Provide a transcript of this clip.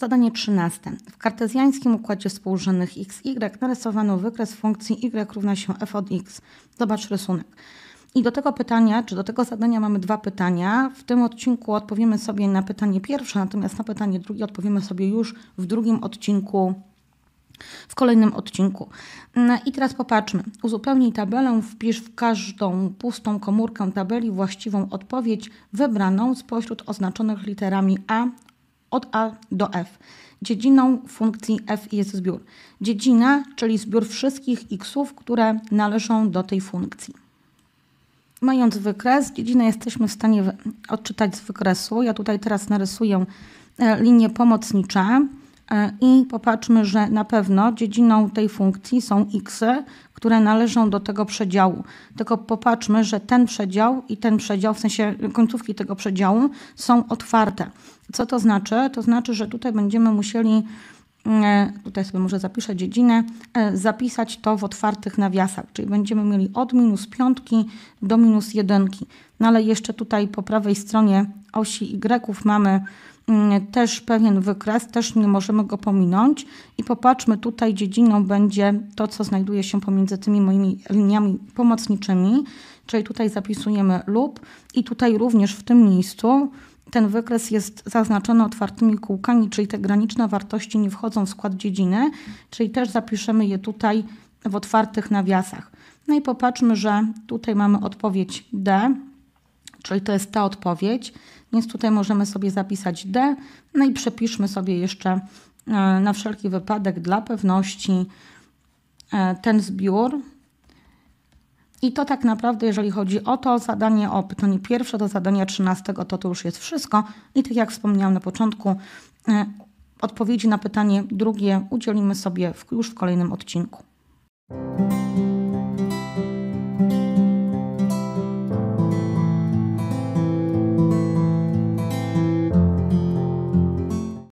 Zadanie 13. W kartezjańskim układzie współrzędnych x, y narysowano wykres funkcji y równa się f od x. Zobacz rysunek. I do tego pytania, czy do tego zadania mamy dwa pytania. W tym odcinku odpowiemy sobie na pytanie pierwsze, natomiast na pytanie drugie odpowiemy sobie już w drugim odcinku w kolejnym odcinku. No I teraz popatrzmy. Uzupełnij tabelę, wpisz w każdą pustą komórkę tabeli właściwą odpowiedź wybraną spośród oznaczonych literami A, od A do F. Dziedziną funkcji f jest zbiór. Dziedzina, czyli zbiór wszystkich xów, które należą do tej funkcji. Mając wykres, dziedzinę jesteśmy w stanie odczytać z wykresu. Ja tutaj teraz narysuję e, linie pomocnicze. E, I popatrzmy, że na pewno dziedziną tej funkcji są x, które należą do tego przedziału. Tylko popatrzmy, że ten przedział i ten przedział, w sensie końcówki tego przedziału, są otwarte. Co to znaczy? To znaczy, że tutaj będziemy musieli, e, tutaj sobie może zapiszę dziedzinę, e, zapisać to w otwartych nawiasach, czyli będziemy mieli od minus piątki do minus jedynki. No ale jeszcze tutaj po prawej stronie osi y mamy Mm, też pewien wykres, też nie możemy go pominąć. I popatrzmy, tutaj dziedziną będzie to, co znajduje się pomiędzy tymi moimi liniami pomocniczymi, czyli tutaj zapisujemy lub i tutaj również w tym miejscu ten wykres jest zaznaczony otwartymi kółkami, czyli te graniczne wartości nie wchodzą w skład dziedziny, czyli też zapiszemy je tutaj w otwartych nawiasach. No i popatrzmy, że tutaj mamy odpowiedź D, Czyli to jest ta odpowiedź, więc tutaj możemy sobie zapisać D, no i przepiszmy sobie jeszcze e, na wszelki wypadek dla pewności e, ten zbiór. I to tak naprawdę, jeżeli chodzi o to zadanie o pytanie pierwsze do zadania 13, to to już jest wszystko. I tak jak wspomniałam na początku, e, odpowiedzi na pytanie drugie udzielimy sobie już w kolejnym odcinku.